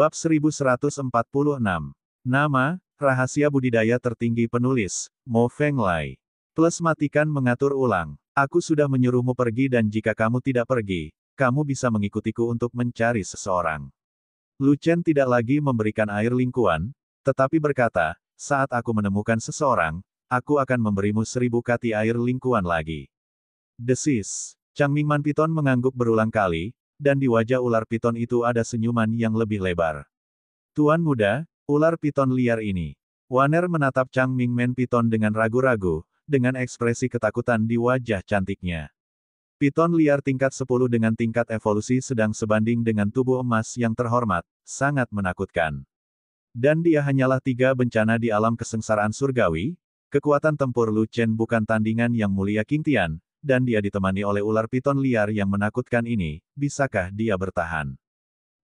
Bab 1146. Nama, Rahasia Budidaya Tertinggi Penulis, Mo Feng Lai. Plus matikan mengatur ulang. Aku sudah menyuruhmu pergi dan jika kamu tidak pergi, kamu bisa mengikutiku untuk mencari seseorang. Lu Chen tidak lagi memberikan air lingkuan, tetapi berkata, saat aku menemukan seseorang, aku akan memberimu seribu kati air lingkuan lagi. Desis. Chang Ming Man Piton mengangguk berulang kali, dan di wajah ular piton itu ada senyuman yang lebih lebar. Tuan muda, ular piton liar ini. Waner menatap Chang Ming Men piton dengan ragu-ragu, dengan ekspresi ketakutan di wajah cantiknya. Piton liar tingkat 10 dengan tingkat evolusi sedang sebanding dengan tubuh emas yang terhormat, sangat menakutkan. Dan dia hanyalah tiga bencana di alam kesengsaraan surgawi, kekuatan tempur Lu Chen bukan tandingan yang mulia King Tian, dan dia ditemani oleh ular piton liar yang menakutkan ini, bisakah dia bertahan?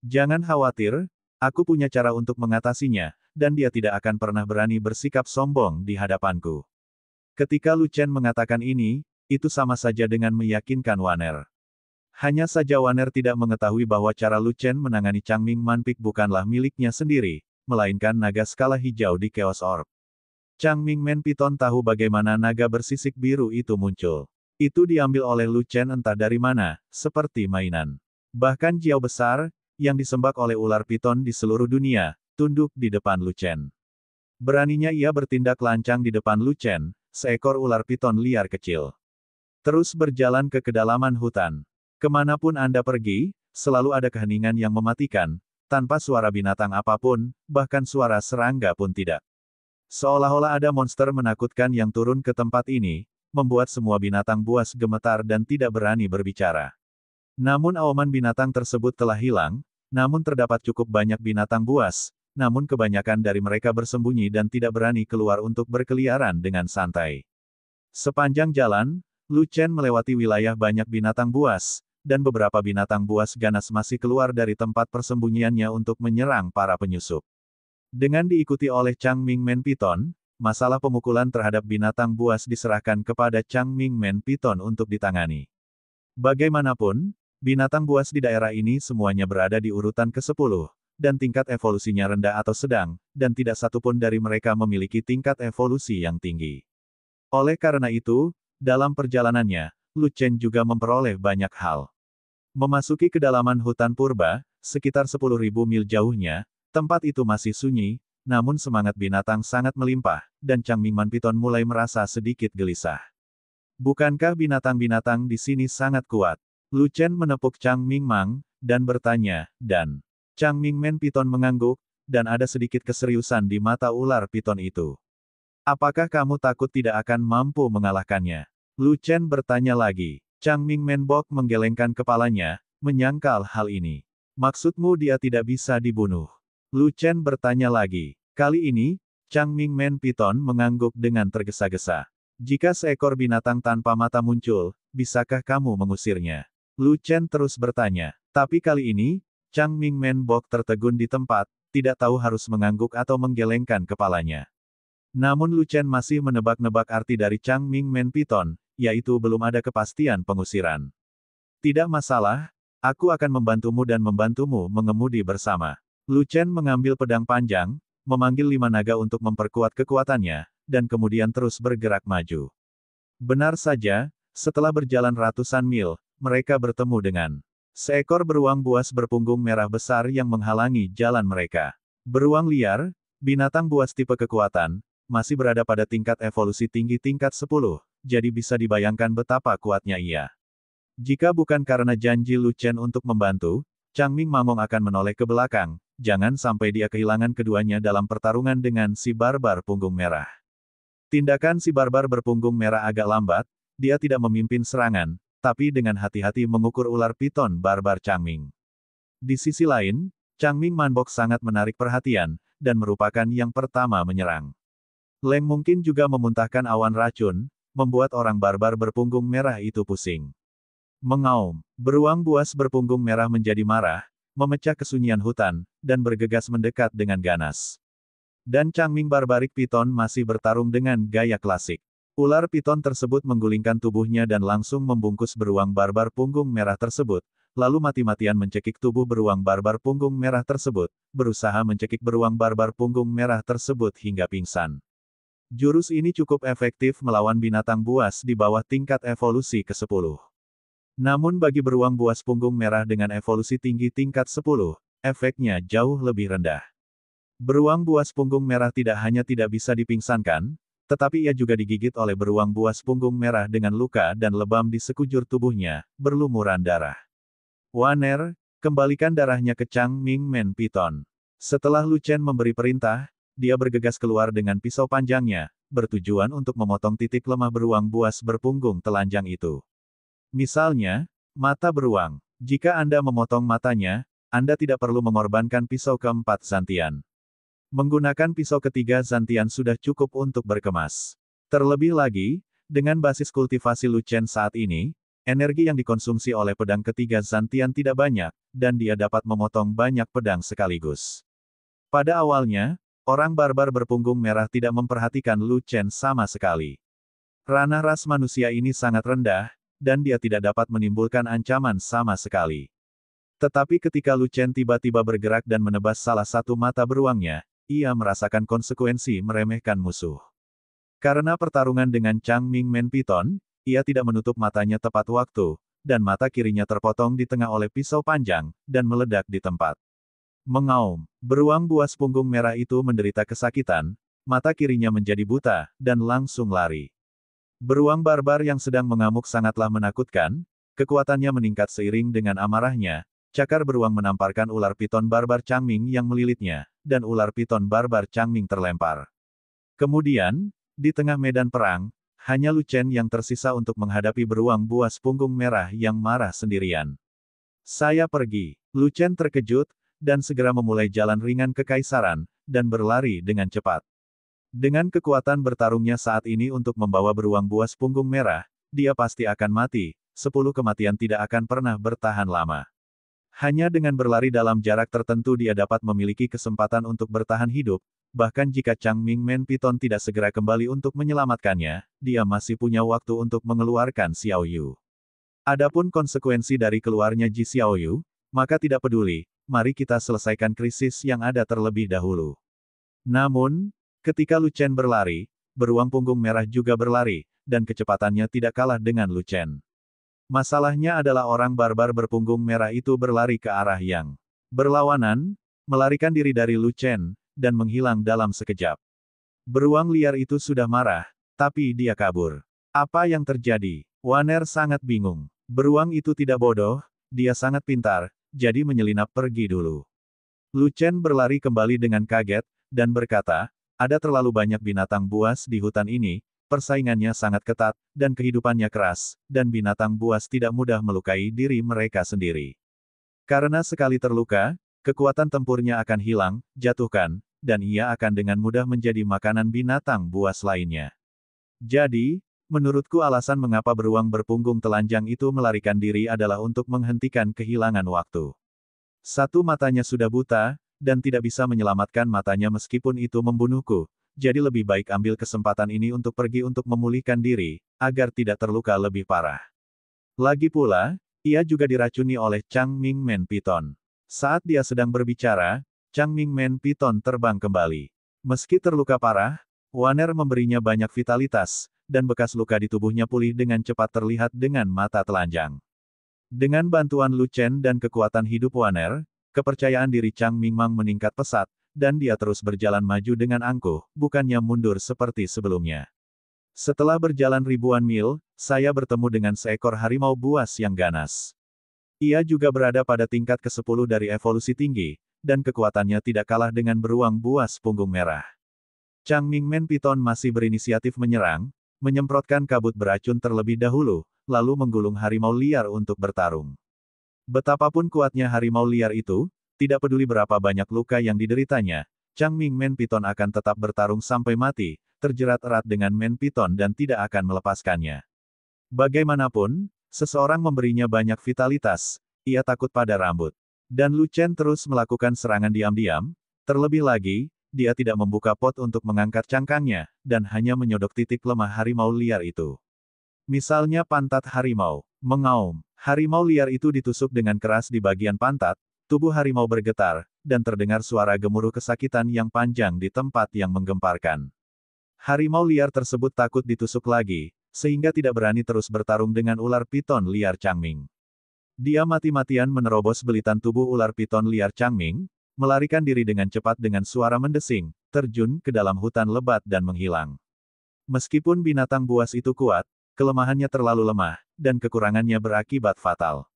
Jangan khawatir, aku punya cara untuk mengatasinya, dan dia tidak akan pernah berani bersikap sombong di hadapanku. Ketika Lucen mengatakan ini, itu sama saja dengan meyakinkan Waner. Hanya saja Waner tidak mengetahui bahwa cara Lucen Chen menangani Changming Manpik bukanlah miliknya sendiri, melainkan naga skala hijau di Chaos Orb. Changming Men Piton tahu bagaimana naga bersisik biru itu muncul. Itu diambil oleh Lu Chen entah dari mana, seperti mainan. Bahkan Jiao besar, yang disembak oleh ular piton di seluruh dunia, tunduk di depan Lu Chen. Beraninya ia bertindak lancang di depan Lu Chen, seekor ular piton liar kecil. Terus berjalan ke kedalaman hutan. Kemanapun Anda pergi, selalu ada keheningan yang mematikan, tanpa suara binatang apapun, bahkan suara serangga pun tidak. Seolah-olah ada monster menakutkan yang turun ke tempat ini, membuat semua binatang buas gemetar dan tidak berani berbicara. Namun auman binatang tersebut telah hilang, namun terdapat cukup banyak binatang buas, namun kebanyakan dari mereka bersembunyi dan tidak berani keluar untuk berkeliaran dengan santai. Sepanjang jalan, Lu Chen melewati wilayah banyak binatang buas, dan beberapa binatang buas ganas masih keluar dari tempat persembunyiannya untuk menyerang para penyusup. Dengan diikuti oleh Chang Ming Men Piton, masalah pemukulan terhadap binatang buas diserahkan kepada Chang Ming Men Piton untuk ditangani. Bagaimanapun, binatang buas di daerah ini semuanya berada di urutan ke-10, dan tingkat evolusinya rendah atau sedang, dan tidak satupun dari mereka memiliki tingkat evolusi yang tinggi. Oleh karena itu, dalam perjalanannya, Lu Chen juga memperoleh banyak hal. Memasuki kedalaman hutan purba, sekitar 10.000 mil jauhnya, tempat itu masih sunyi, namun semangat binatang sangat melimpah, dan Chang Mingman Piton mulai merasa sedikit gelisah. Bukankah binatang-binatang di sini sangat kuat? Lu Chen menepuk Chang Mingmang, dan bertanya, dan Chang Mingmen Piton mengangguk, dan ada sedikit keseriusan di mata ular piton itu. Apakah kamu takut tidak akan mampu mengalahkannya? Lu Chen bertanya lagi. Chang Mingmen Bok menggelengkan kepalanya, menyangkal hal ini. Maksudmu dia tidak bisa dibunuh? Lu Chen bertanya lagi. Kali ini, Chang Ming Men Piton mengangguk dengan tergesa-gesa. Jika seekor binatang tanpa mata muncul, bisakah kamu mengusirnya? Lu Chen terus bertanya. Tapi kali ini, Chang Ming Men Bok tertegun di tempat, tidak tahu harus mengangguk atau menggelengkan kepalanya. Namun Lu Chen masih menebak-nebak arti dari Chang Ming Men Piton, yaitu belum ada kepastian pengusiran. Tidak masalah, aku akan membantumu dan membantumu mengemudi bersama. Lu Chen mengambil pedang panjang, memanggil lima naga untuk memperkuat kekuatannya, dan kemudian terus bergerak maju. Benar saja, setelah berjalan ratusan mil, mereka bertemu dengan seekor beruang buas berpunggung merah besar yang menghalangi jalan mereka. Beruang liar, binatang buas tipe kekuatan, masih berada pada tingkat evolusi tinggi tingkat 10, jadi bisa dibayangkan betapa kuatnya ia. Jika bukan karena janji Lu Chen untuk membantu, Chang Ming Mamong akan menoleh ke belakang, jangan sampai dia kehilangan keduanya dalam pertarungan dengan si barbar punggung merah. Tindakan si barbar berpunggung merah agak lambat, dia tidak memimpin serangan, tapi dengan hati-hati mengukur ular piton barbar Changming. Di sisi lain, Changming Manbok sangat menarik perhatian, dan merupakan yang pertama menyerang. Leng mungkin juga memuntahkan awan racun, membuat orang barbar berpunggung merah itu pusing. Mengaum, beruang buas berpunggung merah menjadi marah, memecah kesunyian hutan, dan bergegas mendekat dengan ganas. Dan Ming Barbarik Piton masih bertarung dengan gaya klasik. Ular piton tersebut menggulingkan tubuhnya dan langsung membungkus beruang barbar punggung merah tersebut, lalu mati-matian mencekik tubuh beruang barbar punggung merah tersebut, berusaha mencekik beruang barbar punggung merah tersebut hingga pingsan. Jurus ini cukup efektif melawan binatang buas di bawah tingkat evolusi ke-10. Namun bagi beruang buas punggung merah dengan evolusi tinggi tingkat 10, efeknya jauh lebih rendah. Beruang buas punggung merah tidak hanya tidak bisa dipingsankan, tetapi ia juga digigit oleh beruang buas punggung merah dengan luka dan lebam di sekujur tubuhnya, berlumuran darah. Waner, kembalikan darahnya ke Chang Ming Men Piton. Setelah Lu Chen memberi perintah, dia bergegas keluar dengan pisau panjangnya, bertujuan untuk memotong titik lemah beruang buas berpunggung telanjang itu. Misalnya, mata beruang. Jika Anda memotong matanya, Anda tidak perlu mengorbankan pisau keempat Zantian. Menggunakan pisau ketiga Zantian sudah cukup untuk berkemas. Terlebih lagi, dengan basis kultivasi Lucen saat ini, energi yang dikonsumsi oleh pedang ketiga Zantian tidak banyak, dan dia dapat memotong banyak pedang sekaligus. Pada awalnya, orang barbar berpunggung merah tidak memperhatikan Lucen sama sekali. Ranah ras manusia ini sangat rendah, dan dia tidak dapat menimbulkan ancaman sama sekali. Tetapi ketika Lu Chen tiba-tiba bergerak dan menebas salah satu mata beruangnya, ia merasakan konsekuensi meremehkan musuh. Karena pertarungan dengan Chang Ming Men Piton, ia tidak menutup matanya tepat waktu, dan mata kirinya terpotong di tengah oleh pisau panjang, dan meledak di tempat. Mengaum, beruang buas punggung merah itu menderita kesakitan, mata kirinya menjadi buta, dan langsung lari. Beruang barbar yang sedang mengamuk sangatlah menakutkan, kekuatannya meningkat seiring dengan amarahnya, cakar beruang menamparkan ular piton barbar Changming yang melilitnya, dan ular piton barbar Changming terlempar. Kemudian, di tengah medan perang, hanya Lu Chen yang tersisa untuk menghadapi beruang buas punggung merah yang marah sendirian. Saya pergi. Lu Chen terkejut, dan segera memulai jalan ringan ke Kaisaran, dan berlari dengan cepat. Dengan kekuatan bertarungnya saat ini untuk membawa beruang buas punggung merah, dia pasti akan mati, sepuluh kematian tidak akan pernah bertahan lama. Hanya dengan berlari dalam jarak tertentu dia dapat memiliki kesempatan untuk bertahan hidup, bahkan jika Chang Ming Men Piton tidak segera kembali untuk menyelamatkannya, dia masih punya waktu untuk mengeluarkan Xiao Yu. Adapun konsekuensi dari keluarnya Ji Xiao Yu, maka tidak peduli, mari kita selesaikan krisis yang ada terlebih dahulu. Namun, Ketika Lu Chen berlari, beruang punggung merah juga berlari, dan kecepatannya tidak kalah dengan Lu Chen. Masalahnya adalah orang barbar berpunggung merah itu berlari ke arah yang berlawanan, melarikan diri dari Lu Chen, dan menghilang dalam sekejap. Beruang liar itu sudah marah, tapi dia kabur. Apa yang terjadi? Waner sangat bingung. Beruang itu tidak bodoh, dia sangat pintar, jadi menyelinap pergi dulu. Lu Chen berlari kembali dengan kaget, dan berkata, ada terlalu banyak binatang buas di hutan ini, persaingannya sangat ketat, dan kehidupannya keras, dan binatang buas tidak mudah melukai diri mereka sendiri. Karena sekali terluka, kekuatan tempurnya akan hilang, jatuhkan, dan ia akan dengan mudah menjadi makanan binatang buas lainnya. Jadi, menurutku alasan mengapa beruang berpunggung telanjang itu melarikan diri adalah untuk menghentikan kehilangan waktu. Satu matanya sudah buta, dan tidak bisa menyelamatkan matanya meskipun itu membunuhku, jadi lebih baik ambil kesempatan ini untuk pergi untuk memulihkan diri, agar tidak terluka lebih parah. Lagi pula, ia juga diracuni oleh Chang Ming Men Piton. Saat dia sedang berbicara, Chang Ming Men Piton terbang kembali. Meski terluka parah, Waner memberinya banyak vitalitas, dan bekas luka di tubuhnya pulih dengan cepat terlihat dengan mata telanjang. Dengan bantuan Lu Chen dan kekuatan hidup Waner, Kepercayaan diri Chang Mingmang meningkat pesat, dan dia terus berjalan maju dengan angkuh, bukannya mundur seperti sebelumnya. Setelah berjalan ribuan mil, saya bertemu dengan seekor harimau buas yang ganas. Ia juga berada pada tingkat ke-10 dari evolusi tinggi, dan kekuatannya tidak kalah dengan beruang buas punggung merah. Chang Mingmen Piton masih berinisiatif menyerang, menyemprotkan kabut beracun terlebih dahulu, lalu menggulung harimau liar untuk bertarung. Betapapun kuatnya harimau liar itu, tidak peduli berapa banyak luka yang dideritanya, Chang Ming Men Piton akan tetap bertarung sampai mati, terjerat erat dengan Men Piton dan tidak akan melepaskannya. Bagaimanapun, seseorang memberinya banyak vitalitas, ia takut pada rambut. Dan Lu Chen terus melakukan serangan diam-diam, terlebih lagi, dia tidak membuka pot untuk mengangkat cangkangnya, dan hanya menyodok titik lemah harimau liar itu. Misalnya pantat harimau, mengaum, Harimau liar itu ditusuk dengan keras di bagian pantat, tubuh harimau bergetar, dan terdengar suara gemuruh kesakitan yang panjang di tempat yang menggemparkan. Harimau liar tersebut takut ditusuk lagi, sehingga tidak berani terus bertarung dengan ular piton liar Changming. Dia mati-matian menerobos belitan tubuh ular piton liar Changming, melarikan diri dengan cepat dengan suara mendesing, terjun ke dalam hutan lebat dan menghilang. Meskipun binatang buas itu kuat, kelemahannya terlalu lemah, dan kekurangannya berakibat fatal.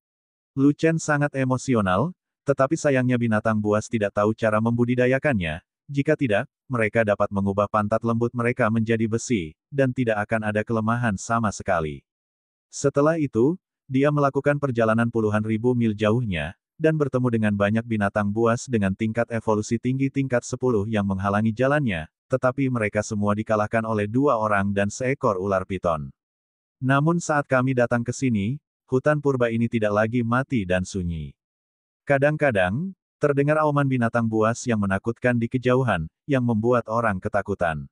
Lu Chen sangat emosional, tetapi sayangnya binatang buas tidak tahu cara membudidayakannya. Jika tidak, mereka dapat mengubah pantat lembut mereka menjadi besi, dan tidak akan ada kelemahan sama sekali. Setelah itu, dia melakukan perjalanan puluhan ribu mil jauhnya, dan bertemu dengan banyak binatang buas dengan tingkat evolusi tinggi tingkat 10 yang menghalangi jalannya, tetapi mereka semua dikalahkan oleh dua orang dan seekor ular piton. Namun saat kami datang ke sini, hutan purba ini tidak lagi mati dan sunyi. Kadang-kadang, terdengar auman binatang buas yang menakutkan di kejauhan, yang membuat orang ketakutan.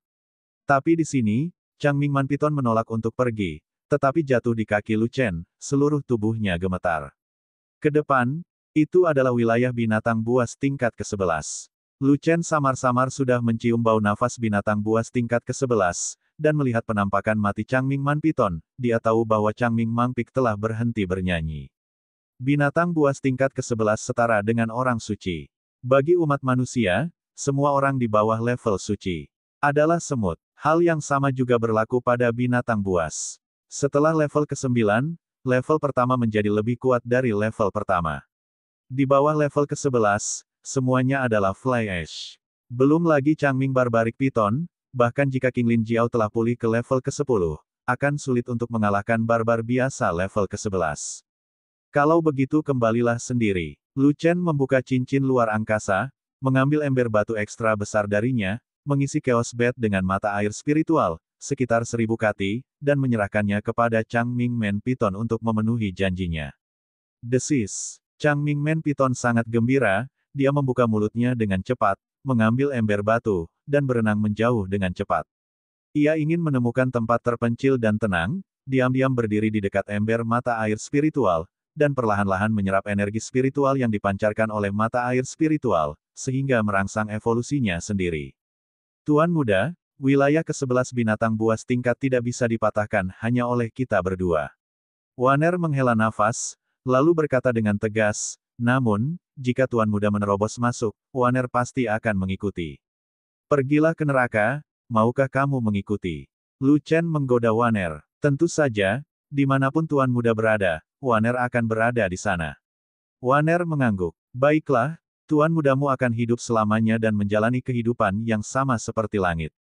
Tapi di sini, Chang Mingman Piton menolak untuk pergi, tetapi jatuh di kaki Lu Chen, seluruh tubuhnya gemetar. Kedepan, itu adalah wilayah binatang buas tingkat ke-11. Lu Chen samar-samar sudah mencium bau nafas binatang buas tingkat ke-11, dan melihat penampakan mati Ming Man Piton, dia tahu bahwa Ming Mang Pik telah berhenti bernyanyi. Binatang buas tingkat ke-11 setara dengan orang suci. Bagi umat manusia, semua orang di bawah level suci adalah semut. Hal yang sama juga berlaku pada binatang buas. Setelah level ke-9, level pertama menjadi lebih kuat dari level pertama. Di bawah level ke-11, semuanya adalah Fly Ash. Belum lagi Ming Barbaric Piton, Bahkan jika King Lin Jiao telah pulih ke level ke-10, akan sulit untuk mengalahkan barbar biasa level ke-11. Kalau begitu kembalilah sendiri. Lu Chen membuka cincin luar angkasa, mengambil ember batu ekstra besar darinya, mengisi chaos bed dengan mata air spiritual, sekitar seribu kati, dan menyerahkannya kepada Chang Ming Men Piton untuk memenuhi janjinya. Desis. Chang Ming Men Piton sangat gembira, dia membuka mulutnya dengan cepat, mengambil ember batu, dan berenang menjauh dengan cepat. Ia ingin menemukan tempat terpencil dan tenang, diam-diam berdiri di dekat ember mata air spiritual, dan perlahan-lahan menyerap energi spiritual yang dipancarkan oleh mata air spiritual, sehingga merangsang evolusinya sendiri. Tuan muda, wilayah ke-11 binatang buas tingkat tidak bisa dipatahkan hanya oleh kita berdua. Waner menghela nafas, lalu berkata dengan tegas, namun, jika Tuan Muda menerobos masuk, Waner pasti akan mengikuti. Pergilah ke neraka, maukah kamu mengikuti? Lu Chen menggoda Waner. Tentu saja, dimanapun Tuan Muda berada, Waner akan berada di sana. Waner mengangguk. Baiklah, Tuan mudamu akan hidup selamanya dan menjalani kehidupan yang sama seperti langit.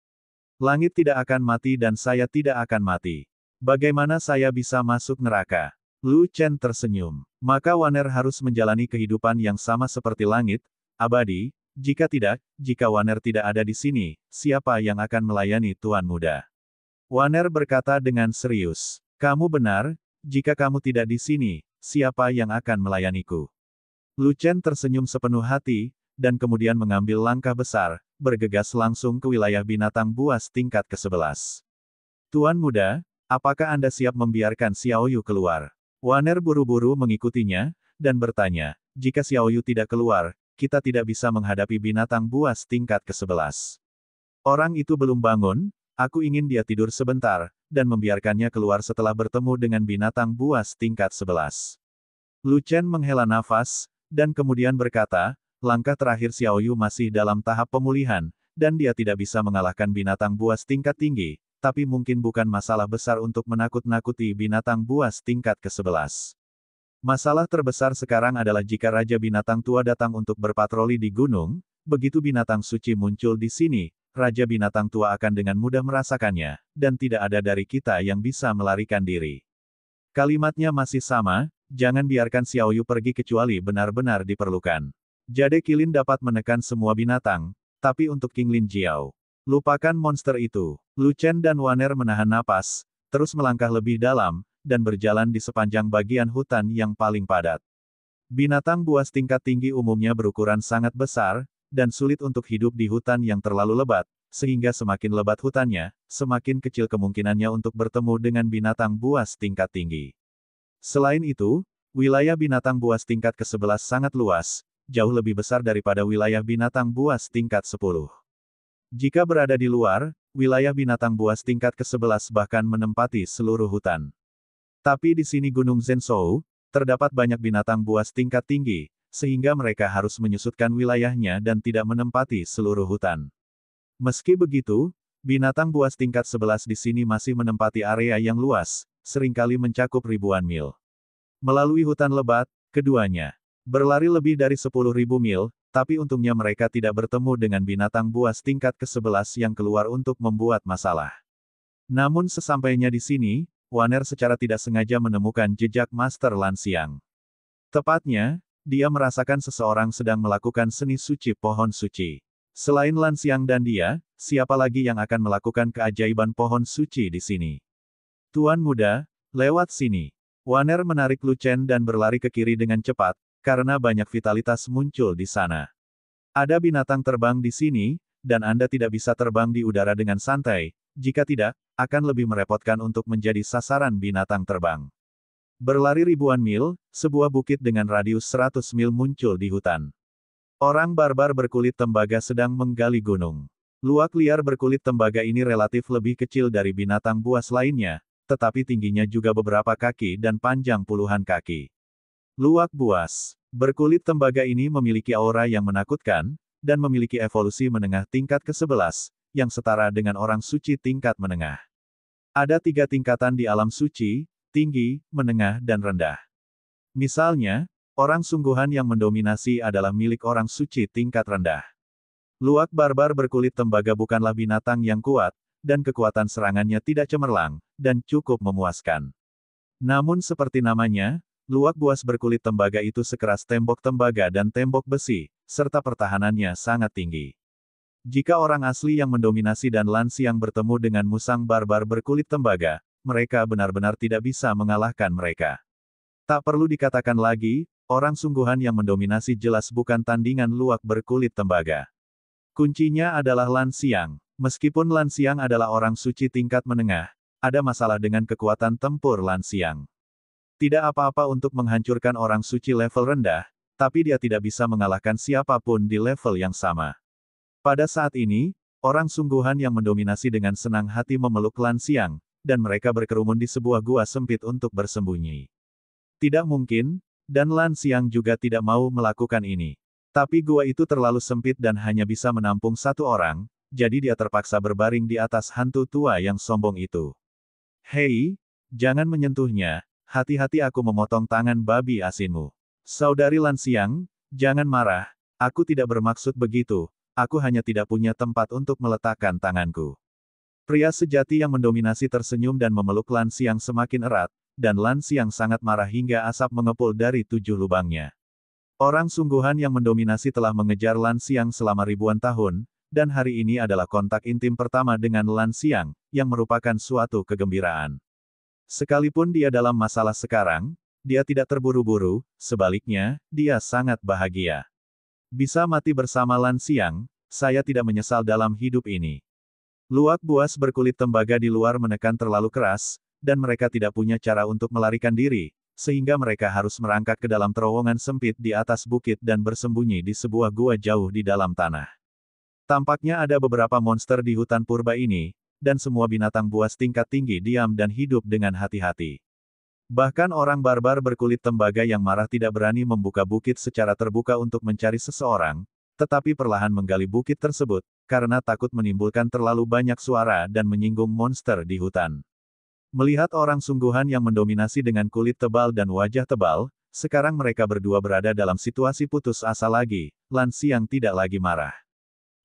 Langit tidak akan mati dan saya tidak akan mati. Bagaimana saya bisa masuk neraka? Lu Chen tersenyum. Maka Waner harus menjalani kehidupan yang sama seperti langit, abadi, jika tidak, jika Waner tidak ada di sini, siapa yang akan melayani Tuan Muda? Waner berkata dengan serius, kamu benar, jika kamu tidak di sini, siapa yang akan melayaniku? Lucen tersenyum sepenuh hati, dan kemudian mengambil langkah besar, bergegas langsung ke wilayah binatang buas tingkat ke-11. Tuan muda, apakah Anda siap membiarkan Xiaoyu keluar? Waner buru-buru mengikutinya, dan bertanya, jika Xiaoyu tidak keluar, kita tidak bisa menghadapi binatang buas tingkat ke-11. Orang itu belum bangun, aku ingin dia tidur sebentar, dan membiarkannya keluar setelah bertemu dengan binatang buas tingkat 11. Lu Chen menghela nafas, dan kemudian berkata, langkah terakhir Xiaoyu masih dalam tahap pemulihan, dan dia tidak bisa mengalahkan binatang buas tingkat tinggi, tapi mungkin bukan masalah besar untuk menakut-nakuti binatang buas tingkat ke-11. Masalah terbesar sekarang adalah jika Raja Binatang Tua datang untuk berpatroli di gunung, begitu binatang suci muncul di sini, Raja Binatang Tua akan dengan mudah merasakannya, dan tidak ada dari kita yang bisa melarikan diri. Kalimatnya masih sama, jangan biarkan Xiao Yu pergi kecuali benar-benar diperlukan. Jade Kilin dapat menekan semua binatang, tapi untuk King Lin Jiao, Lupakan monster itu. Lu Chen dan Waner menahan napas, terus melangkah lebih dalam, dan berjalan di sepanjang bagian hutan yang paling padat. Binatang buas tingkat tinggi umumnya berukuran sangat besar, dan sulit untuk hidup di hutan yang terlalu lebat, sehingga semakin lebat hutannya, semakin kecil kemungkinannya untuk bertemu dengan binatang buas tingkat tinggi. Selain itu, wilayah binatang buas tingkat ke-11 sangat luas, jauh lebih besar daripada wilayah binatang buas tingkat 10. Jika berada di luar, wilayah binatang buas tingkat ke-11 bahkan menempati seluruh hutan. Tapi di sini Gunung Zensou, terdapat banyak binatang buas tingkat tinggi, sehingga mereka harus menyusutkan wilayahnya dan tidak menempati seluruh hutan. Meski begitu, binatang buas tingkat 11 di sini masih menempati area yang luas, seringkali mencakup ribuan mil. Melalui hutan lebat, keduanya berlari lebih dari 10.000 mil, tapi untungnya mereka tidak bertemu dengan binatang buas tingkat ke-11 yang keluar untuk membuat masalah. Namun sesampainya di sini, Waner secara tidak sengaja menemukan jejak Master Lansiang. Tepatnya, dia merasakan seseorang sedang melakukan seni suci pohon suci. Selain Lansiang dan dia, siapa lagi yang akan melakukan keajaiban pohon suci di sini? Tuan muda, lewat sini. Waner menarik Lu Chen dan berlari ke kiri dengan cepat, karena banyak vitalitas muncul di sana. Ada binatang terbang di sini, dan Anda tidak bisa terbang di udara dengan santai, jika tidak, akan lebih merepotkan untuk menjadi sasaran binatang terbang. Berlari ribuan mil, sebuah bukit dengan radius 100 mil muncul di hutan. Orang barbar berkulit tembaga sedang menggali gunung. Luak liar berkulit tembaga ini relatif lebih kecil dari binatang buas lainnya, tetapi tingginya juga beberapa kaki dan panjang puluhan kaki. Luwak buas. Berkulit tembaga ini memiliki aura yang menakutkan, dan memiliki evolusi menengah tingkat ke-11, yang setara dengan orang suci tingkat menengah. Ada tiga tingkatan di alam suci, tinggi, menengah dan rendah. Misalnya, orang sungguhan yang mendominasi adalah milik orang suci tingkat rendah. Luak barbar berkulit tembaga bukanlah binatang yang kuat, dan kekuatan serangannya tidak cemerlang, dan cukup memuaskan. Namun seperti namanya, Luak buas berkulit tembaga itu sekeras tembok tembaga dan tembok besi, serta pertahanannya sangat tinggi. Jika orang asli yang mendominasi dan Lansi yang bertemu dengan musang barbar berkulit tembaga, mereka benar-benar tidak bisa mengalahkan mereka. Tak perlu dikatakan lagi, orang sungguhan yang mendominasi jelas bukan tandingan luak berkulit tembaga. Kuncinya adalah Lansiang. Meskipun Lansiang adalah orang suci tingkat menengah, ada masalah dengan kekuatan tempur Lansiang. Tidak apa-apa untuk menghancurkan orang suci level rendah, tapi dia tidak bisa mengalahkan siapapun di level yang sama. Pada saat ini, orang sungguhan yang mendominasi dengan senang hati memeluk Lan dan mereka berkerumun di sebuah gua sempit untuk bersembunyi. Tidak mungkin, dan Lan juga tidak mau melakukan ini. Tapi gua itu terlalu sempit dan hanya bisa menampung satu orang, jadi dia terpaksa berbaring di atas hantu tua yang sombong itu. Hei, jangan menyentuhnya, hati-hati aku memotong tangan babi asinmu. Saudari Lansiang, jangan marah, aku tidak bermaksud begitu, aku hanya tidak punya tempat untuk meletakkan tanganku. Pria sejati yang mendominasi tersenyum dan memeluk Lansiang semakin erat, dan Lansiang sangat marah hingga asap mengepul dari tujuh lubangnya. Orang sungguhan yang mendominasi telah mengejar Lansiang selama ribuan tahun, dan hari ini adalah kontak intim pertama dengan Lansiang, yang merupakan suatu kegembiraan. Sekalipun dia dalam masalah sekarang, dia tidak terburu-buru, sebaliknya, dia sangat bahagia. Bisa mati bersama Lan Siang, saya tidak menyesal dalam hidup ini. Luak buas berkulit tembaga di luar menekan terlalu keras, dan mereka tidak punya cara untuk melarikan diri, sehingga mereka harus merangkak ke dalam terowongan sempit di atas bukit dan bersembunyi di sebuah gua jauh di dalam tanah. Tampaknya ada beberapa monster di hutan purba ini, dan semua binatang buas tingkat tinggi diam dan hidup dengan hati-hati. Bahkan orang barbar berkulit tembaga yang marah tidak berani membuka bukit secara terbuka untuk mencari seseorang, tetapi perlahan menggali bukit tersebut, karena takut menimbulkan terlalu banyak suara dan menyinggung monster di hutan. Melihat orang sungguhan yang mendominasi dengan kulit tebal dan wajah tebal, sekarang mereka berdua berada dalam situasi putus asa lagi, Lansi yang tidak lagi marah.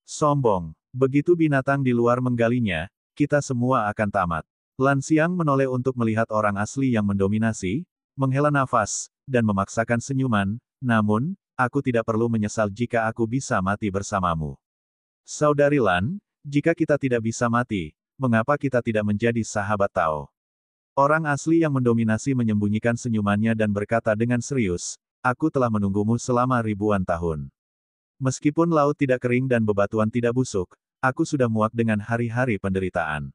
Sombong. Begitu binatang di luar menggalinya, kita semua akan tamat. Lan Xiang menoleh untuk melihat orang asli yang mendominasi, menghela nafas, dan memaksakan senyuman, namun, aku tidak perlu menyesal jika aku bisa mati bersamamu. Saudari Lan, jika kita tidak bisa mati, mengapa kita tidak menjadi sahabat Tao? Orang asli yang mendominasi menyembunyikan senyumannya dan berkata dengan serius, aku telah menunggumu selama ribuan tahun. Meskipun laut tidak kering dan bebatuan tidak busuk, Aku sudah muak dengan hari-hari penderitaan.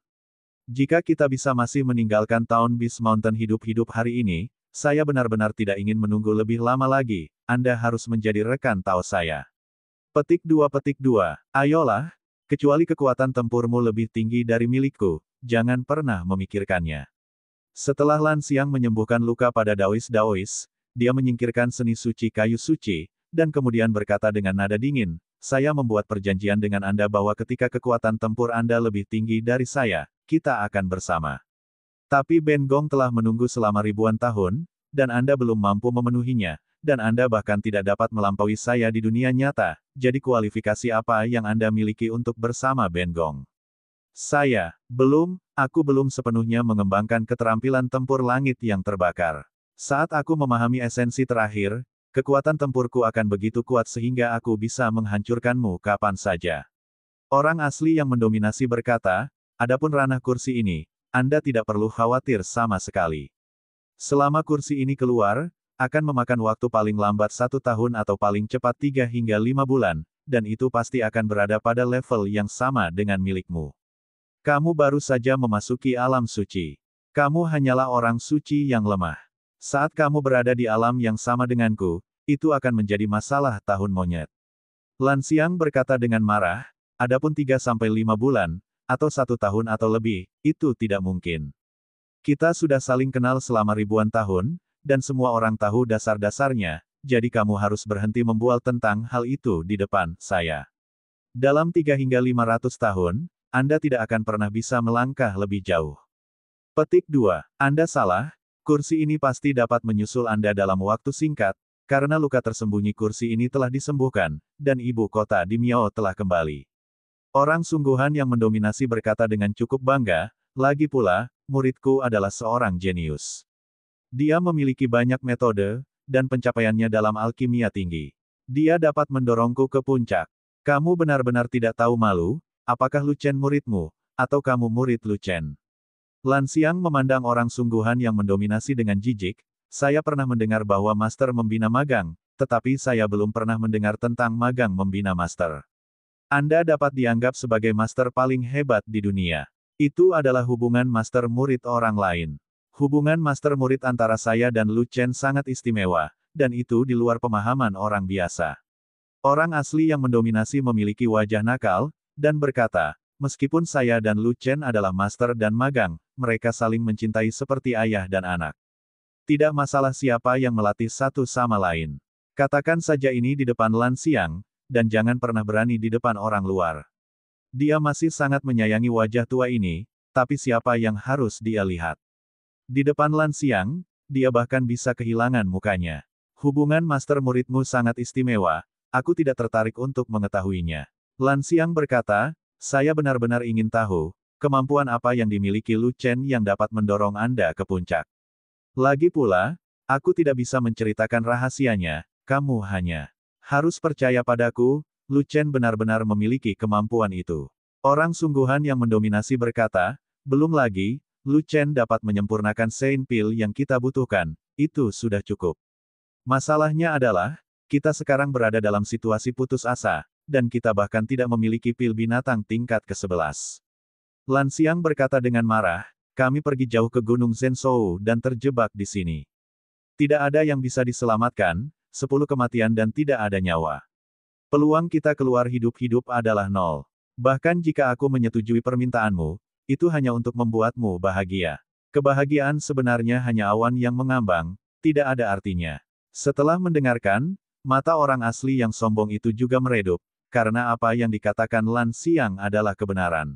Jika kita bisa masih meninggalkan tahun Beast Mountain hidup-hidup hari ini, saya benar-benar tidak ingin menunggu lebih lama lagi, Anda harus menjadi rekan tahu saya. Petik dua petik dua, ayolah, kecuali kekuatan tempurmu lebih tinggi dari milikku, jangan pernah memikirkannya. Setelah Lan Siang menyembuhkan luka pada Daois Daois, dia menyingkirkan seni suci kayu suci, dan kemudian berkata dengan nada dingin, saya membuat perjanjian dengan Anda bahwa ketika kekuatan tempur Anda lebih tinggi dari saya, kita akan bersama. Tapi Ben Gong telah menunggu selama ribuan tahun, dan Anda belum mampu memenuhinya, dan Anda bahkan tidak dapat melampaui saya di dunia nyata, jadi kualifikasi apa yang Anda miliki untuk bersama Ben Gong? Saya, belum, aku belum sepenuhnya mengembangkan keterampilan tempur langit yang terbakar. Saat aku memahami esensi terakhir, Kekuatan tempurku akan begitu kuat sehingga aku bisa menghancurkanmu kapan saja. Orang asli yang mendominasi berkata, adapun ranah kursi ini, Anda tidak perlu khawatir sama sekali. Selama kursi ini keluar, akan memakan waktu paling lambat satu tahun atau paling cepat tiga hingga lima bulan, dan itu pasti akan berada pada level yang sama dengan milikmu. Kamu baru saja memasuki alam suci. Kamu hanyalah orang suci yang lemah. Saat kamu berada di alam yang sama denganku, itu akan menjadi masalah tahun monyet. Lansiang berkata dengan marah, adapun 3-5 bulan, atau satu tahun atau lebih, itu tidak mungkin. Kita sudah saling kenal selama ribuan tahun, dan semua orang tahu dasar-dasarnya, jadi kamu harus berhenti membual tentang hal itu di depan saya. Dalam 3 hingga 500 tahun, Anda tidak akan pernah bisa melangkah lebih jauh. Petik 2. Anda salah, Kursi ini pasti dapat menyusul Anda dalam waktu singkat, karena luka tersembunyi kursi ini telah disembuhkan, dan ibu kota di Miao telah kembali. Orang sungguhan yang mendominasi berkata dengan cukup bangga, lagi pula, muridku adalah seorang jenius. Dia memiliki banyak metode, dan pencapaiannya dalam alkimia tinggi. Dia dapat mendorongku ke puncak. Kamu benar-benar tidak tahu malu, apakah Lu muridmu, atau kamu murid Lu Lansiang memandang orang sungguhan yang mendominasi dengan jijik, saya pernah mendengar bahwa master membina magang, tetapi saya belum pernah mendengar tentang magang membina master. Anda dapat dianggap sebagai master paling hebat di dunia. Itu adalah hubungan master murid orang lain. Hubungan master murid antara saya dan Lu Chen sangat istimewa, dan itu di luar pemahaman orang biasa. Orang asli yang mendominasi memiliki wajah nakal, dan berkata, meskipun saya dan Lu Chen adalah master dan magang, mereka saling mencintai seperti ayah dan anak. Tidak masalah siapa yang melatih satu sama lain. Katakan saja ini di depan Lansiang, dan jangan pernah berani di depan orang luar. Dia masih sangat menyayangi wajah tua ini, tapi siapa yang harus dia lihat? Di depan Lansiang? dia bahkan bisa kehilangan mukanya. Hubungan master muridmu sangat istimewa, aku tidak tertarik untuk mengetahuinya. Lansiang berkata, saya benar-benar ingin tahu, Kemampuan apa yang dimiliki Lu Chen yang dapat mendorong Anda ke puncak? Lagi pula, aku tidak bisa menceritakan rahasianya, kamu hanya harus percaya padaku, Lu Chen benar-benar memiliki kemampuan itu. Orang sungguhan yang mendominasi berkata, belum lagi, Lu Chen dapat menyempurnakan Saint Pil yang kita butuhkan, itu sudah cukup. Masalahnya adalah, kita sekarang berada dalam situasi putus asa, dan kita bahkan tidak memiliki pil binatang tingkat ke-11. Lan Xiang berkata dengan marah, kami pergi jauh ke Gunung Zensou dan terjebak di sini. Tidak ada yang bisa diselamatkan, sepuluh kematian dan tidak ada nyawa. Peluang kita keluar hidup-hidup adalah nol. Bahkan jika aku menyetujui permintaanmu, itu hanya untuk membuatmu bahagia. Kebahagiaan sebenarnya hanya awan yang mengambang, tidak ada artinya. Setelah mendengarkan, mata orang asli yang sombong itu juga meredup, karena apa yang dikatakan Lan Siang adalah kebenaran.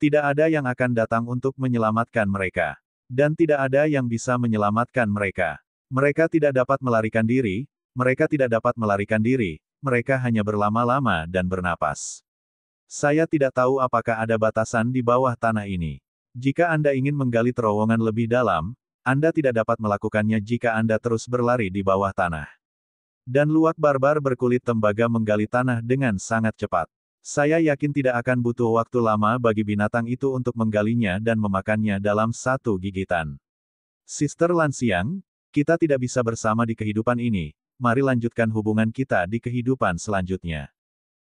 Tidak ada yang akan datang untuk menyelamatkan mereka. Dan tidak ada yang bisa menyelamatkan mereka. Mereka tidak dapat melarikan diri, mereka tidak dapat melarikan diri, mereka hanya berlama-lama dan bernapas. Saya tidak tahu apakah ada batasan di bawah tanah ini. Jika Anda ingin menggali terowongan lebih dalam, Anda tidak dapat melakukannya jika Anda terus berlari di bawah tanah. Dan luak barbar berkulit tembaga menggali tanah dengan sangat cepat. Saya yakin tidak akan butuh waktu lama bagi binatang itu untuk menggalinya dan memakannya dalam satu gigitan. Sister Lansiang, kita tidak bisa bersama di kehidupan ini, mari lanjutkan hubungan kita di kehidupan selanjutnya.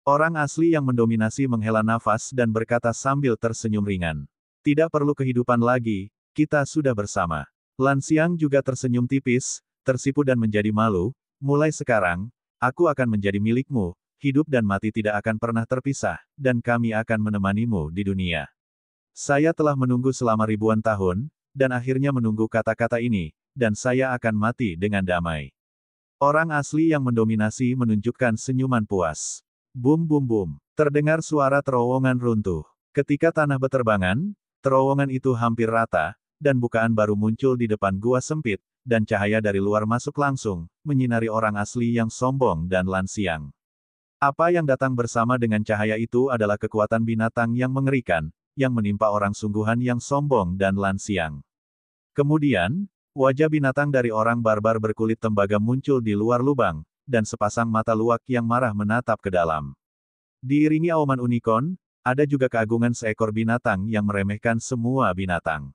Orang asli yang mendominasi menghela nafas dan berkata sambil tersenyum ringan. Tidak perlu kehidupan lagi, kita sudah bersama. Lansiang juga tersenyum tipis, tersipu dan menjadi malu, mulai sekarang, aku akan menjadi milikmu, hidup dan mati tidak akan pernah terpisah, dan kami akan menemanimu di dunia. Saya telah menunggu selama ribuan tahun, dan akhirnya menunggu kata-kata ini, dan saya akan mati dengan damai. Orang asli yang mendominasi menunjukkan senyuman puas. Bum bum bum, terdengar suara terowongan runtuh. Ketika tanah beterbangan, terowongan itu hampir rata, dan bukaan baru muncul di depan gua sempit, dan cahaya dari luar masuk langsung, menyinari orang asli yang sombong dan lansiang. Apa yang datang bersama dengan cahaya itu adalah kekuatan binatang yang mengerikan, yang menimpa orang sungguhan yang sombong dan lansiang. Kemudian, wajah binatang dari orang barbar berkulit tembaga muncul di luar lubang, dan sepasang mata luak yang marah menatap ke dalam. Diiringi auman unicorn, ada juga keagungan seekor binatang yang meremehkan semua binatang.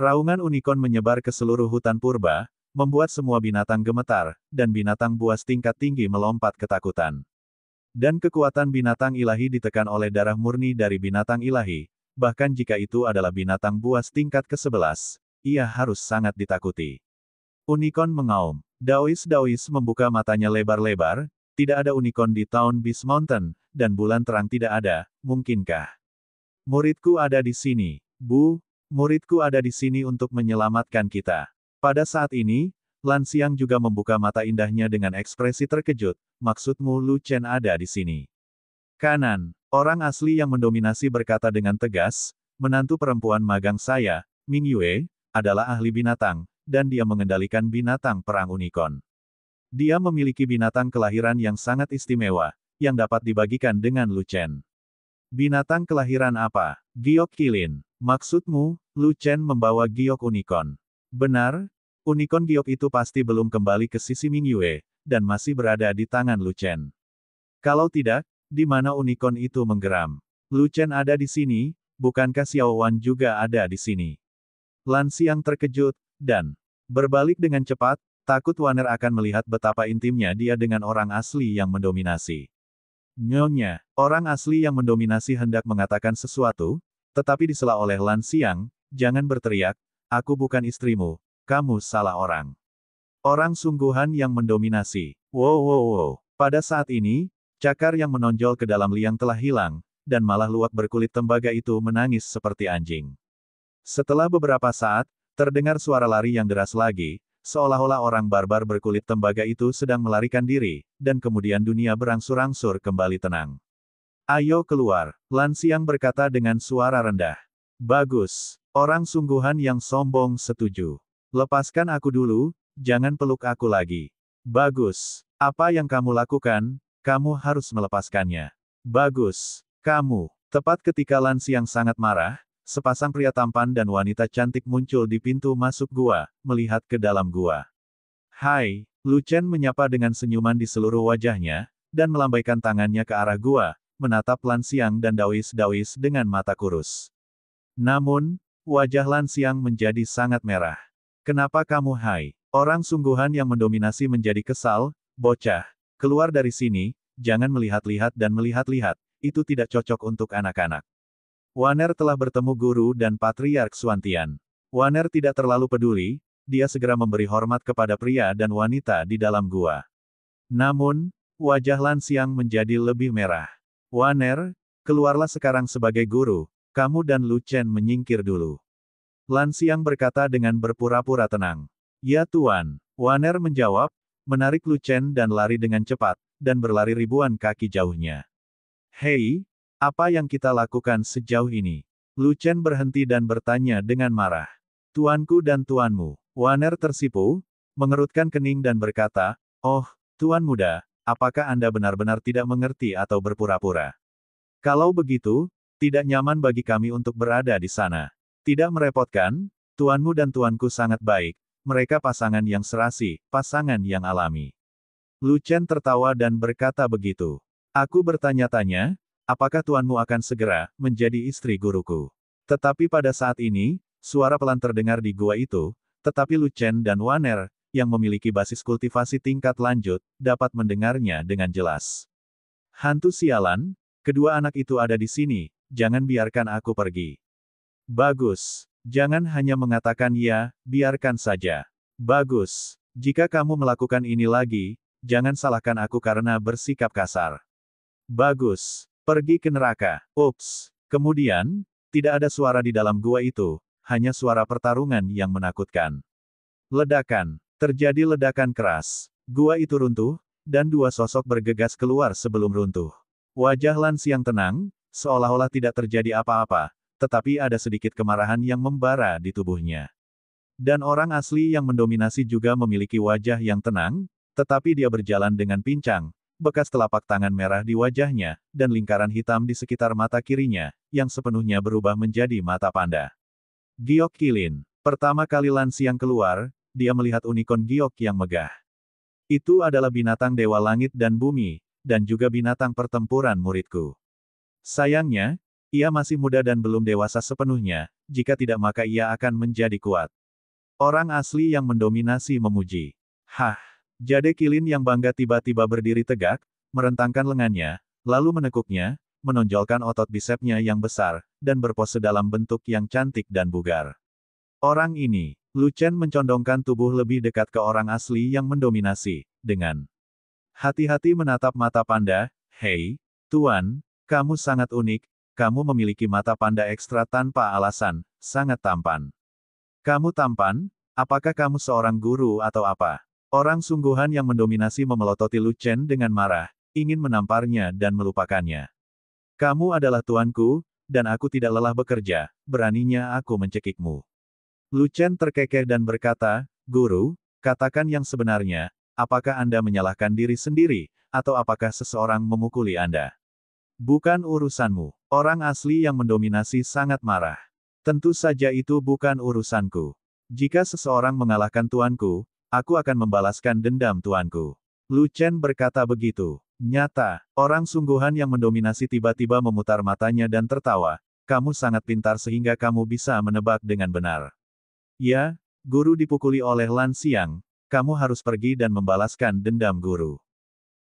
Raungan unicorn menyebar ke seluruh hutan purba, membuat semua binatang gemetar, dan binatang buas tingkat tinggi melompat ketakutan. Dan kekuatan binatang ilahi ditekan oleh darah murni dari binatang ilahi, bahkan jika itu adalah binatang buas tingkat ke-11, ia harus sangat ditakuti. Unicorn mengaum. Daois-Daois membuka matanya lebar-lebar, tidak ada unicorn di Town Beast Mountain, dan bulan terang tidak ada, mungkinkah? Muridku ada di sini, Bu, muridku ada di sini untuk menyelamatkan kita. Pada saat ini, Lansiang juga membuka mata indahnya dengan ekspresi terkejut, maksudmu Lu Chen ada di sini. Kanan, orang asli yang mendominasi berkata dengan tegas, menantu perempuan magang saya, Ming Yue, adalah ahli binatang, dan dia mengendalikan binatang perang unicorn. Dia memiliki binatang kelahiran yang sangat istimewa, yang dapat dibagikan dengan Lu Chen. Binatang kelahiran apa? Giok Kilin. Maksudmu, Lu Chen membawa giok unicorn. Benar, Unicorn giok itu pasti belum kembali ke sisi Mingyue, dan masih berada di tangan Lu Chen. Kalau tidak, di mana unicorn itu menggeram? Lu Chen ada di sini, bukankah Xiao Wan juga ada di sini? Lan Xiang terkejut, dan berbalik dengan cepat, takut Waner akan melihat betapa intimnya dia dengan orang asli yang mendominasi. Nyonya, orang asli yang mendominasi hendak mengatakan sesuatu, tetapi disela oleh Lan Xiang, jangan berteriak, aku bukan istrimu, kamu salah orang. Orang sungguhan yang mendominasi. Wow wow wow. Pada saat ini, cakar yang menonjol ke dalam liang telah hilang, dan malah luak berkulit tembaga itu menangis seperti anjing. Setelah beberapa saat, terdengar suara lari yang deras lagi, seolah-olah orang barbar berkulit tembaga itu sedang melarikan diri, dan kemudian dunia berangsur-angsur kembali tenang. Ayo keluar, Lansiang berkata dengan suara rendah. Bagus, orang sungguhan yang sombong setuju. Lepaskan aku dulu, jangan peluk aku lagi. Bagus. Apa yang kamu lakukan, kamu harus melepaskannya. Bagus. Kamu. Tepat ketika Lansi yang sangat marah, sepasang pria tampan dan wanita cantik muncul di pintu masuk gua, melihat ke dalam gua. Hai, Chen menyapa dengan senyuman di seluruh wajahnya, dan melambaikan tangannya ke arah gua, menatap Lansiang dan Dawis Dawis dengan mata kurus. Namun, wajah Lansiang menjadi sangat merah. Kenapa kamu hai? Orang sungguhan yang mendominasi menjadi kesal, bocah. Keluar dari sini, jangan melihat-lihat dan melihat-lihat, itu tidak cocok untuk anak-anak. Waner telah bertemu guru dan patriark Suantian. Waner tidak terlalu peduli, dia segera memberi hormat kepada pria dan wanita di dalam gua. Namun, wajah Lansiang menjadi lebih merah. Waner, keluarlah sekarang sebagai guru, kamu dan Lu Chen menyingkir dulu. Lan Siang berkata dengan berpura-pura tenang. Ya Tuan, Waner menjawab, menarik Lucen dan lari dengan cepat, dan berlari ribuan kaki jauhnya. Hei, apa yang kita lakukan sejauh ini? Lucen berhenti dan bertanya dengan marah. Tuanku dan tuanmu, Waner tersipu, mengerutkan kening dan berkata, Oh, Tuan muda, apakah Anda benar-benar tidak mengerti atau berpura-pura? Kalau begitu, tidak nyaman bagi kami untuk berada di sana. Tidak merepotkan, tuanmu dan tuanku sangat baik, mereka pasangan yang serasi, pasangan yang alami. Lucen tertawa dan berkata begitu. Aku bertanya-tanya, apakah tuanmu akan segera menjadi istri guruku? Tetapi pada saat ini, suara pelan terdengar di gua itu, tetapi Lucen dan Waner, yang memiliki basis kultivasi tingkat lanjut, dapat mendengarnya dengan jelas. Hantu sialan, kedua anak itu ada di sini, jangan biarkan aku pergi. Bagus. Jangan hanya mengatakan ya, biarkan saja. Bagus. Jika kamu melakukan ini lagi, jangan salahkan aku karena bersikap kasar. Bagus. Pergi ke neraka. Ups. Kemudian, tidak ada suara di dalam gua itu, hanya suara pertarungan yang menakutkan. Ledakan. Terjadi ledakan keras. Gua itu runtuh, dan dua sosok bergegas keluar sebelum runtuh. Wajah Lansiang tenang, seolah-olah tidak terjadi apa-apa, tetapi ada sedikit kemarahan yang membara di tubuhnya. Dan orang asli yang mendominasi juga memiliki wajah yang tenang, tetapi dia berjalan dengan pincang, bekas telapak tangan merah di wajahnya, dan lingkaran hitam di sekitar mata kirinya, yang sepenuhnya berubah menjadi mata panda. Giok Kilin. Pertama kali lansia yang keluar, dia melihat unicorn Giok yang megah. Itu adalah binatang dewa langit dan bumi, dan juga binatang pertempuran muridku. Sayangnya, ia masih muda dan belum dewasa sepenuhnya, jika tidak maka ia akan menjadi kuat. Orang asli yang mendominasi memuji. Hah! Jade Kilin yang bangga tiba-tiba berdiri tegak, merentangkan lengannya, lalu menekuknya, menonjolkan otot bisepnya yang besar, dan berpose dalam bentuk yang cantik dan bugar. Orang ini, Lu Chen mencondongkan tubuh lebih dekat ke orang asli yang mendominasi, dengan hati-hati menatap mata panda, Hei, Tuan, kamu sangat unik, kamu memiliki mata panda ekstra tanpa alasan, sangat tampan. Kamu tampan? Apakah kamu seorang guru atau apa? Orang sungguhan yang mendominasi memelototi Lu Chen dengan marah, ingin menamparnya dan melupakannya. Kamu adalah tuanku, dan aku tidak lelah bekerja, beraninya aku mencekikmu. Lu Chen terkekeh dan berkata, Guru, katakan yang sebenarnya, apakah Anda menyalahkan diri sendiri, atau apakah seseorang memukuli Anda? Bukan urusanmu. Orang asli yang mendominasi sangat marah. Tentu saja itu bukan urusanku. Jika seseorang mengalahkan tuanku, aku akan membalaskan dendam tuanku. Lu Chen berkata begitu. Nyata, orang sungguhan yang mendominasi tiba-tiba memutar matanya dan tertawa. Kamu sangat pintar sehingga kamu bisa menebak dengan benar. Ya, guru dipukuli oleh Lan Siang, kamu harus pergi dan membalaskan dendam guru.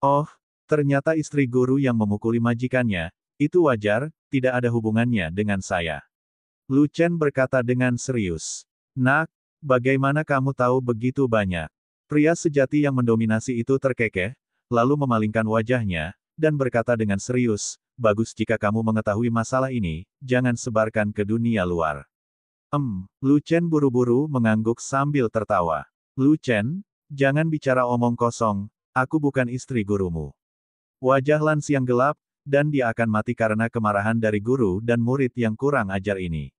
Oh, Ternyata istri guru yang memukuli majikannya, itu wajar, tidak ada hubungannya dengan saya. Lu Chen berkata dengan serius. Nak, bagaimana kamu tahu begitu banyak? Pria sejati yang mendominasi itu terkekeh, lalu memalingkan wajahnya, dan berkata dengan serius, bagus jika kamu mengetahui masalah ini, jangan sebarkan ke dunia luar. Em, Lu Chen buru-buru mengangguk sambil tertawa. Lu Chen, jangan bicara omong kosong, aku bukan istri gurumu. Wajah Lan Siang gelap, dan dia akan mati karena kemarahan dari guru dan murid yang kurang ajar ini.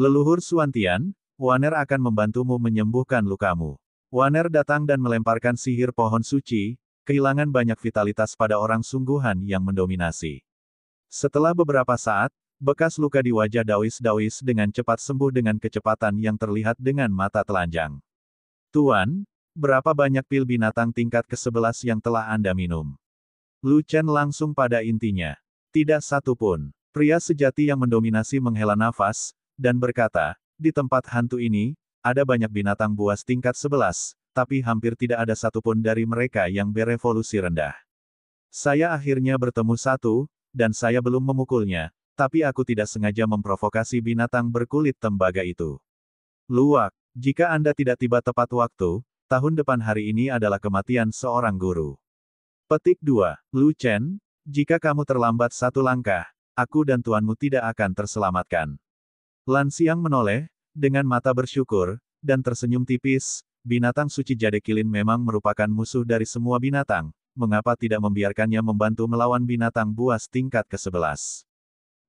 Leluhur Suantian, Waner akan membantumu menyembuhkan lukamu. Waner datang dan melemparkan sihir pohon suci, kehilangan banyak vitalitas pada orang sungguhan yang mendominasi. Setelah beberapa saat, bekas luka di wajah Dawis-Dawis dengan cepat sembuh dengan kecepatan yang terlihat dengan mata telanjang. Tuan, berapa banyak pil binatang tingkat ke-11 yang telah Anda minum? Lu Chen langsung pada intinya. Tidak satu pun. Pria sejati yang mendominasi menghela nafas, dan berkata, di tempat hantu ini, ada banyak binatang buas tingkat 11, tapi hampir tidak ada satupun dari mereka yang berevolusi rendah. Saya akhirnya bertemu satu, dan saya belum memukulnya, tapi aku tidak sengaja memprovokasi binatang berkulit tembaga itu. Luwak, jika Anda tidak tiba tepat waktu, tahun depan hari ini adalah kematian seorang guru. Petik 2. Lu Chen, jika kamu terlambat satu langkah, aku dan tuanmu tidak akan terselamatkan. Lan Siang menoleh, dengan mata bersyukur, dan tersenyum tipis, binatang suci Jade Kilin memang merupakan musuh dari semua binatang, mengapa tidak membiarkannya membantu melawan binatang buas tingkat ke-11.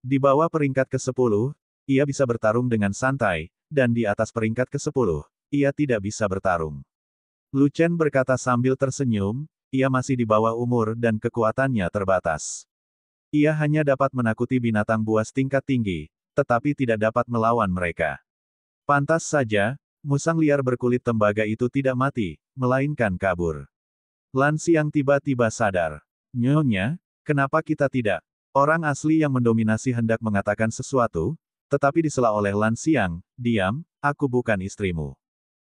Di bawah peringkat ke-10, ia bisa bertarung dengan santai, dan di atas peringkat ke-10, ia tidak bisa bertarung. Lu Chen berkata sambil tersenyum, ia masih di bawah umur dan kekuatannya terbatas. Ia hanya dapat menakuti binatang buas tingkat tinggi, tetapi tidak dapat melawan mereka. Pantas saja, musang liar berkulit tembaga itu tidak mati, melainkan kabur. Lansi yang tiba-tiba sadar. Nyonya, kenapa kita tidak? Orang asli yang mendominasi hendak mengatakan sesuatu, tetapi disela oleh Lansiang. diam, aku bukan istrimu.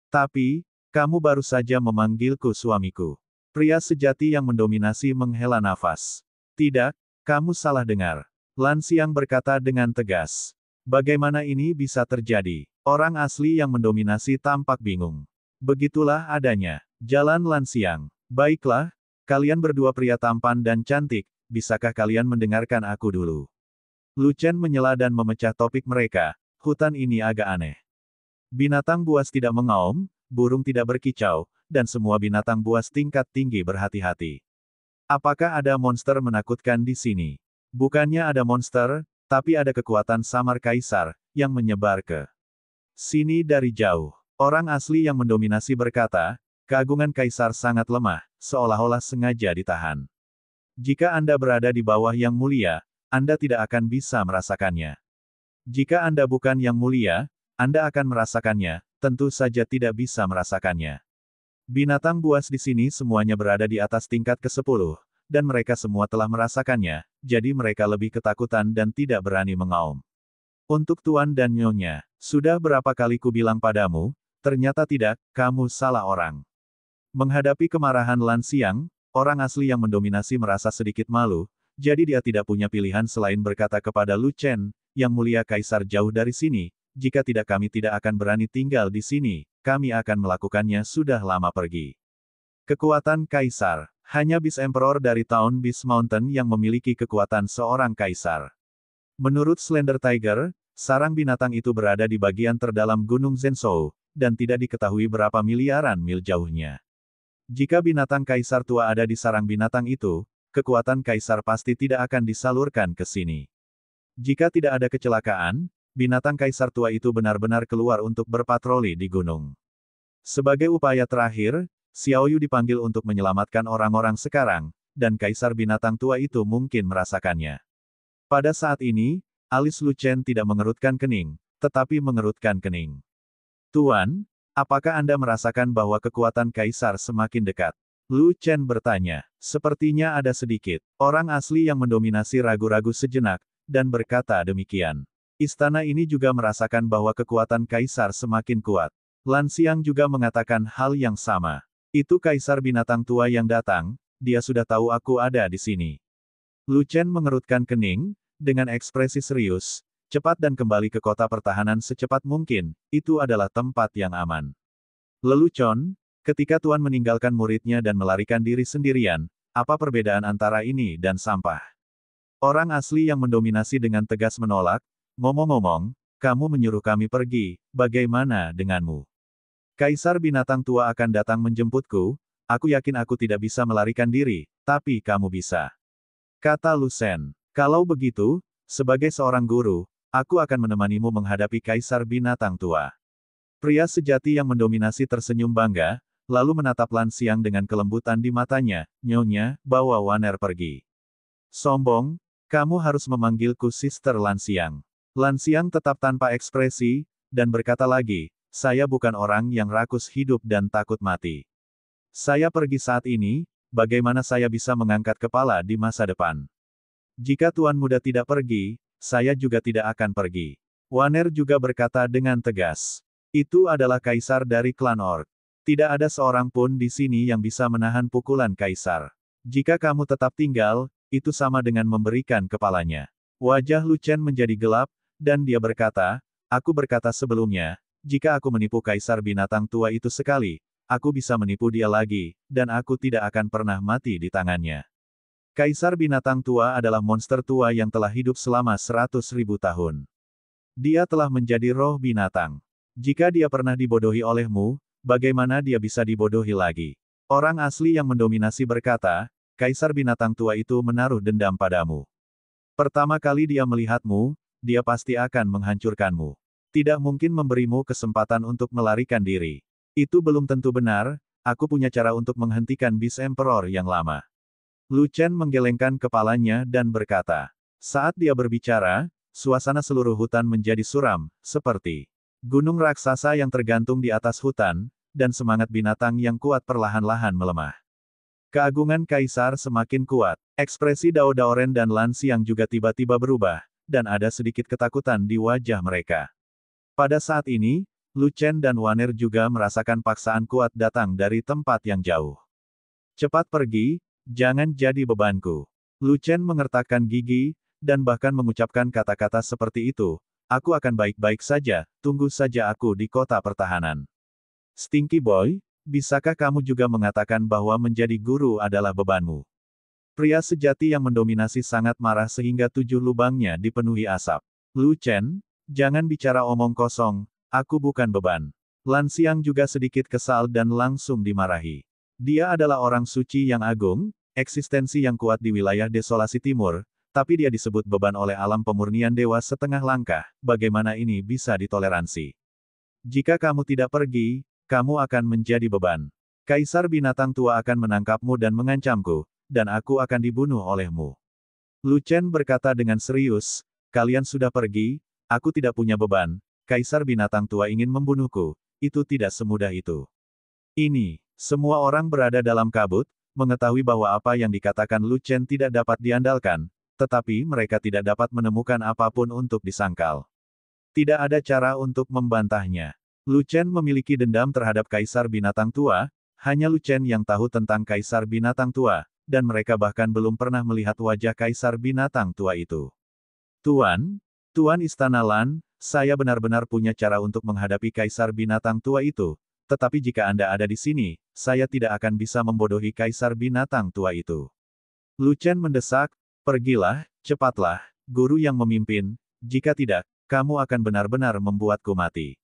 Tapi, kamu baru saja memanggilku suamiku. Pria sejati yang mendominasi menghela nafas. Tidak, kamu salah dengar. Lansiang berkata dengan tegas. Bagaimana ini bisa terjadi? Orang asli yang mendominasi tampak bingung. Begitulah adanya. Jalan Lansiang. Baiklah, kalian berdua pria tampan dan cantik, bisakah kalian mendengarkan aku dulu? Lucen menyela dan memecah topik mereka, hutan ini agak aneh. Binatang buas tidak mengaum, burung tidak berkicau, dan semua binatang buas tingkat tinggi berhati-hati. Apakah ada monster menakutkan di sini? Bukannya ada monster, tapi ada kekuatan samar kaisar, yang menyebar ke sini dari jauh. Orang asli yang mendominasi berkata, keagungan kaisar sangat lemah, seolah-olah sengaja ditahan. Jika Anda berada di bawah yang mulia, Anda tidak akan bisa merasakannya. Jika Anda bukan yang mulia, Anda akan merasakannya, tentu saja tidak bisa merasakannya. Binatang buas di sini semuanya berada di atas tingkat ke-10, dan mereka semua telah merasakannya, jadi mereka lebih ketakutan dan tidak berani mengaum. Untuk tuan dan nyonya, sudah berapa kali ku bilang padamu, ternyata tidak, kamu salah orang. Menghadapi kemarahan Lansiang, orang asli yang mendominasi merasa sedikit malu, jadi dia tidak punya pilihan selain berkata kepada Lu Chen, yang mulia kaisar jauh dari sini, jika tidak kami tidak akan berani tinggal di sini, kami akan melakukannya sudah lama pergi. Kekuatan Kaisar Hanya bis Emperor dari tahun bis Mountain yang memiliki kekuatan seorang Kaisar. Menurut Slender Tiger, sarang binatang itu berada di bagian terdalam Gunung Zensou, dan tidak diketahui berapa miliaran mil jauhnya. Jika binatang Kaisar tua ada di sarang binatang itu, kekuatan Kaisar pasti tidak akan disalurkan ke sini. Jika tidak ada kecelakaan, binatang kaisar tua itu benar-benar keluar untuk berpatroli di gunung. Sebagai upaya terakhir, Xiao Yu dipanggil untuk menyelamatkan orang-orang sekarang, dan kaisar binatang tua itu mungkin merasakannya. Pada saat ini, alis Lu Chen tidak mengerutkan kening, tetapi mengerutkan kening. Tuan, apakah Anda merasakan bahwa kekuatan kaisar semakin dekat? Lu Chen bertanya. Sepertinya ada sedikit orang asli yang mendominasi ragu-ragu sejenak, dan berkata demikian. Istana ini juga merasakan bahwa kekuatan kaisar semakin kuat. Lansiang juga mengatakan hal yang sama. Itu kaisar binatang tua yang datang, dia sudah tahu aku ada di sini. Lucen mengerutkan kening, dengan ekspresi serius, cepat dan kembali ke kota pertahanan secepat mungkin, itu adalah tempat yang aman. Lelucon, ketika Tuan meninggalkan muridnya dan melarikan diri sendirian, apa perbedaan antara ini dan sampah? Orang asli yang mendominasi dengan tegas menolak, Ngomong-ngomong, kamu menyuruh kami pergi, bagaimana denganmu? Kaisar binatang tua akan datang menjemputku, aku yakin aku tidak bisa melarikan diri, tapi kamu bisa. Kata Lusen. kalau begitu, sebagai seorang guru, aku akan menemanimu menghadapi kaisar binatang tua. Pria sejati yang mendominasi tersenyum bangga, lalu menatap Lansiang dengan kelembutan di matanya, nyonya, bawa Waner pergi. Sombong, kamu harus memanggilku Sister Lansiang. Lansiang tetap tanpa ekspresi, dan berkata lagi, saya bukan orang yang rakus hidup dan takut mati. Saya pergi saat ini, bagaimana saya bisa mengangkat kepala di masa depan? Jika Tuan Muda tidak pergi, saya juga tidak akan pergi. Waner juga berkata dengan tegas. Itu adalah kaisar dari klan Ork. Tidak ada seorang pun di sini yang bisa menahan pukulan kaisar. Jika kamu tetap tinggal, itu sama dengan memberikan kepalanya. Wajah Lucen menjadi gelap, dan dia berkata, Aku berkata sebelumnya, jika aku menipu kaisar binatang tua itu sekali, aku bisa menipu dia lagi, dan aku tidak akan pernah mati di tangannya. Kaisar binatang tua adalah monster tua yang telah hidup selama seratus ribu tahun. Dia telah menjadi roh binatang. Jika dia pernah dibodohi olehmu, bagaimana dia bisa dibodohi lagi? Orang asli yang mendominasi berkata, Kaisar binatang tua itu menaruh dendam padamu. Pertama kali dia melihatmu, dia pasti akan menghancurkanmu. Tidak mungkin memberimu kesempatan untuk melarikan diri. Itu belum tentu benar, aku punya cara untuk menghentikan bis emperor yang lama. Lu Chen menggelengkan kepalanya dan berkata, saat dia berbicara, suasana seluruh hutan menjadi suram, seperti gunung raksasa yang tergantung di atas hutan, dan semangat binatang yang kuat perlahan-lahan melemah. Keagungan kaisar semakin kuat. Ekspresi Dao Daoren dan Lan yang juga tiba-tiba berubah, dan ada sedikit ketakutan di wajah mereka. Pada saat ini, Lu Chen dan Waner juga merasakan paksaan kuat datang dari tempat yang jauh. Cepat pergi, jangan jadi bebanku. Lu Chen mengertakkan gigi, dan bahkan mengucapkan kata-kata seperti itu, aku akan baik-baik saja, tunggu saja aku di kota pertahanan. Stinky Boy, bisakah kamu juga mengatakan bahwa menjadi guru adalah bebanmu? Pria sejati yang mendominasi sangat marah sehingga tujuh lubangnya dipenuhi asap. Lu Chen, jangan bicara omong kosong, aku bukan beban. Lan Xiang juga sedikit kesal dan langsung dimarahi. Dia adalah orang suci yang agung, eksistensi yang kuat di wilayah desolasi timur, tapi dia disebut beban oleh alam pemurnian dewa setengah langkah, bagaimana ini bisa ditoleransi. Jika kamu tidak pergi, kamu akan menjadi beban. Kaisar binatang tua akan menangkapmu dan mengancamku, dan aku akan dibunuh olehmu. Lu Chen berkata dengan serius, kalian sudah pergi, aku tidak punya beban, kaisar binatang tua ingin membunuhku, itu tidak semudah itu. Ini, semua orang berada dalam kabut, mengetahui bahwa apa yang dikatakan Lu Chen tidak dapat diandalkan, tetapi mereka tidak dapat menemukan apapun untuk disangkal. Tidak ada cara untuk membantahnya. Lu Chen memiliki dendam terhadap kaisar binatang tua, hanya Lu Chen yang tahu tentang kaisar binatang tua, dan mereka bahkan belum pernah melihat wajah kaisar binatang tua itu. Tuan, Tuan Istana Lan, saya benar-benar punya cara untuk menghadapi kaisar binatang tua itu, tetapi jika Anda ada di sini, saya tidak akan bisa membodohi kaisar binatang tua itu. Lucen mendesak, pergilah, cepatlah, guru yang memimpin, jika tidak, kamu akan benar-benar membuatku mati.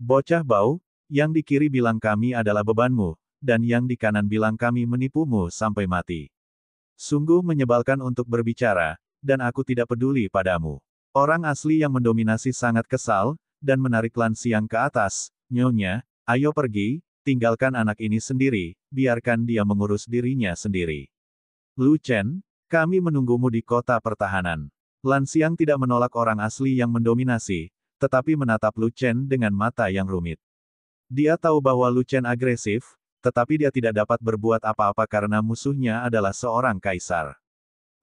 Bocah bau, yang di kiri bilang kami adalah bebanmu, dan yang di kanan bilang kami menipumu sampai mati. Sungguh menyebalkan untuk berbicara, dan aku tidak peduli padamu. Orang asli yang mendominasi sangat kesal, dan menarik Lansiang ke atas, nyonya, ayo pergi, tinggalkan anak ini sendiri, biarkan dia mengurus dirinya sendiri. Lu Chen, kami menunggumu di kota pertahanan. Lansiang tidak menolak orang asli yang mendominasi, tetapi menatap Lu Chen dengan mata yang rumit. Dia tahu bahwa Lu Chen agresif, tetapi dia tidak dapat berbuat apa-apa karena musuhnya adalah seorang kaisar.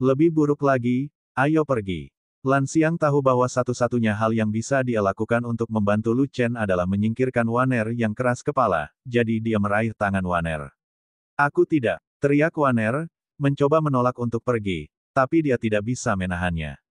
Lebih buruk lagi, ayo pergi. Lansiang tahu bahwa satu-satunya hal yang bisa dia lakukan untuk membantu Lu Chen adalah menyingkirkan Waner yang keras kepala, jadi dia meraih tangan Waner. Aku tidak, teriak Waner, mencoba menolak untuk pergi, tapi dia tidak bisa menahannya.